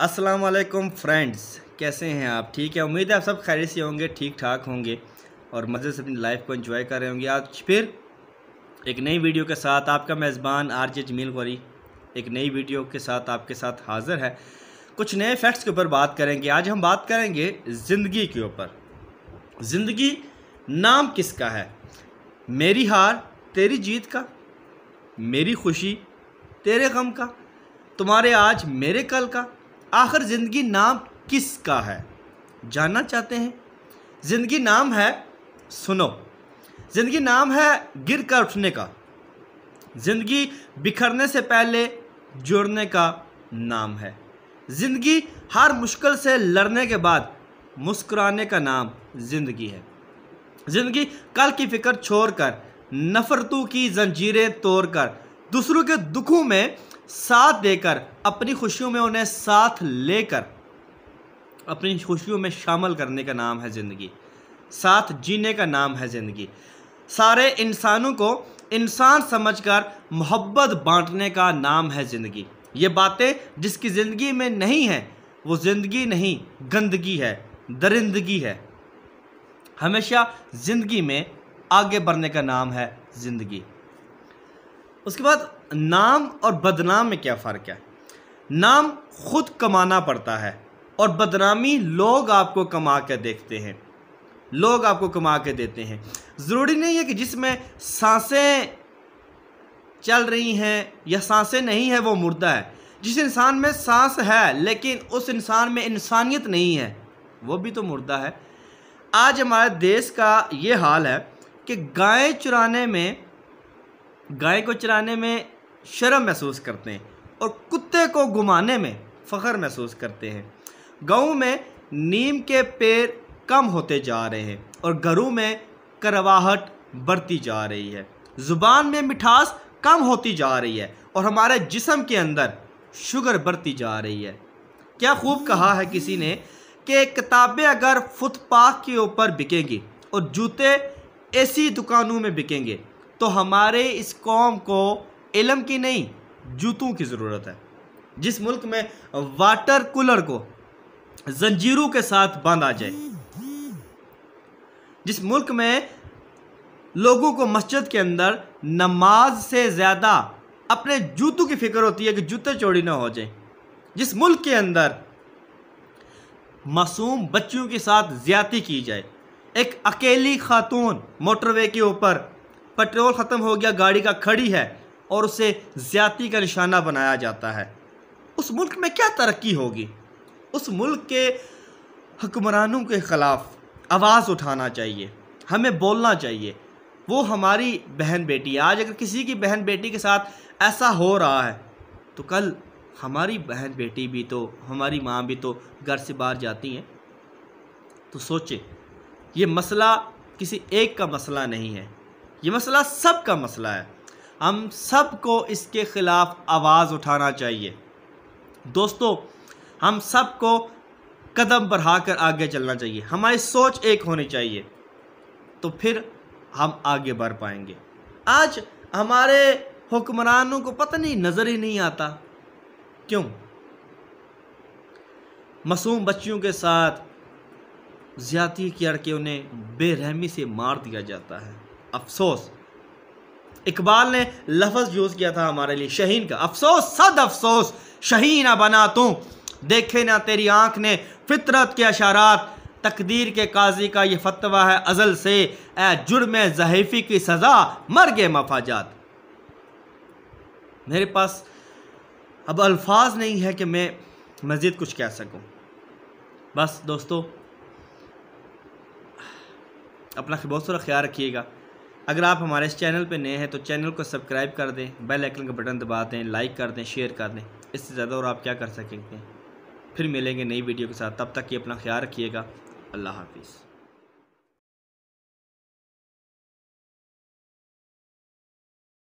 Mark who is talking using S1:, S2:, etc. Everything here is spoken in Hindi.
S1: अस्सलाम वालेकुम फ्रेंड्स कैसे हैं आप ठीक है उम्मीद है आप सब खैर से होंगे ठीक ठाक होंगे और मज़े से अपनी लाइफ को एंजॉय कर रहे होंगे आज फिर एक नई वीडियो के साथ आपका मेज़बान आर जे जमील गौरी एक नई वीडियो के साथ आपके साथ हाज़िर है कुछ नए फैक्ट्स के ऊपर बात करेंगे आज हम बात करेंगे ज़िंदगी के ऊपर ज़िंदगी नाम किसका है मेरी हार तेरी जीत का मेरी खुशी तेरे गम का तुम्हारे आज मेरे कल का आखिर ज़िंदगी नाम किस का है जानना चाहते हैं ज़िंदगी नाम है सुनो ज़िंदगी नाम है गिर कर उठने का ज़िंदगी बिखरने से पहले जुड़ने का नाम है ज़िंदगी हर मुश्किल से लड़ने के बाद मुस्कुराने का नाम ज़िंदगी है ज़िंदगी कल की फ़िक्र छोड़कर नफ़रतों की जंजीरें तोड़कर दूसरों के दुखों में साथ देकर अपनी खुशियों में उन्हें साथ लेकर अपनी खुशियों में शामिल करने का नाम है ज़िंदगी साथ जीने का नाम है ज़िंदगी सारे इंसानों को इंसान समझकर मोहब्बत बांटने का नाम है ज़िंदगी ये बातें जिसकी ज़िंदगी में नहीं है वो ज़िंदगी नहीं गंदगी है दरिंदगी है हमेशा ज़िंदगी में आगे बढ़ने का नाम है ज़िंदगी उसके बाद नाम और बदनाम में क्या फ़र्क है नाम खुद कमाना पड़ता है और बदनामी लोग आपको कमा कर देखते हैं लोग आपको कमा के देते हैं ज़रूरी नहीं है कि जिसमें सांसें चल रही हैं या सांसें नहीं है वो मुर्दा है जिस इंसान में सांस है लेकिन उस इंसान में इंसानियत नहीं है वो भी तो मुर्दा है आज हमारे देश का ये हाल है कि गाय चुराने में गाय को चराने में शर्म महसूस करते हैं और कुत्ते को घुमाने में फ़ख्र महसूस करते हैं गाँव में नीम के पेड़ कम होते जा रहे हैं और घरों में करवाहट बढ़ती जा रही है ज़ुबान में मिठास कम होती जा रही है और हमारे जिसम के अंदर शुगर बढ़ती जा रही है क्या खूब कहा है किसी ने कि किताबें अगर फुटपाथ के ऊपर बिकेंगी और जूते ऐसी दुकानों में बिकेंगे तो हमारे इस कौम को इलम की नहीं जूतों की ज़रूरत है जिस मुल्क में वाटर कूलर को जंजीरों के साथ बांधा जाए जिस मुल्क में लोगों को मस्जिद के अंदर नमाज से ज़्यादा अपने जूतों की फिक्र होती है कि जूते चोरी ना हो जाए जिस मुल्क के अंदर मासूम बच्चियों के साथ ज़्यादती की जाए एक अकेली खातून मोटरवे के ऊपर पेट्रोल ख़त्म हो गया गाड़ी का खड़ी है और उसे ज़्यादती का निशाना बनाया जाता है उस मुल्क में क्या तरक्की होगी उस मुल्क के हुक्मरानों के ख़िलाफ़ आवाज़ उठाना चाहिए हमें बोलना चाहिए वो हमारी बहन बेटी आज अगर किसी की बहन बेटी के साथ ऐसा हो रहा है तो कल हमारी बहन बेटी भी तो हमारी माँ भी तो घर से बाहर जाती हैं तो सोचें ये मसला किसी एक का मसला नहीं है ये मसला सब का मसला है हम सब को इसके ख़िलाफ़ आवाज़ उठाना चाहिए दोस्तों हम सब को कदम बढ़ाकर आगे चलना चाहिए हमारी सोच एक होनी चाहिए तो फिर हम आगे बढ़ पाएंगे आज हमारे हुक्मरानों को पता नहीं नज़र ही नहीं आता क्यों मासूम बच्चियों के साथ ज़्यादती की के उन्हें बेरहमी से मार दिया जाता है अफसोस इकबाल ने लफज यूज़ किया था हमारे लिए शहीन का अफसोस सद अफसोस ना बना तू देखे ना तेरी आँख ने फितरत के अशारात तकदीर के काजी का ये फतवा है अजल से ए जुर्म जहीफी की सज़ा मर गए मफाजात मेरे पास अब अल्फाज नहीं है कि मैं मज़ीद कुछ कह सकूं बस दोस्तों अपना बहुत सारा ख्याल रखिएगा अगर आप हमारे इस चैनल पर नए हैं तो चैनल को सब्सक्राइब कर दें बेल आइकन का बटन दबा दें लाइक कर दें शेयर कर दें इससे ज़्यादा और आप क्या कर सकेंगे फिर मिलेंगे नई वीडियो के साथ तब तक ये अपना ख्याल रखिएगा अल्लाह हाफिज़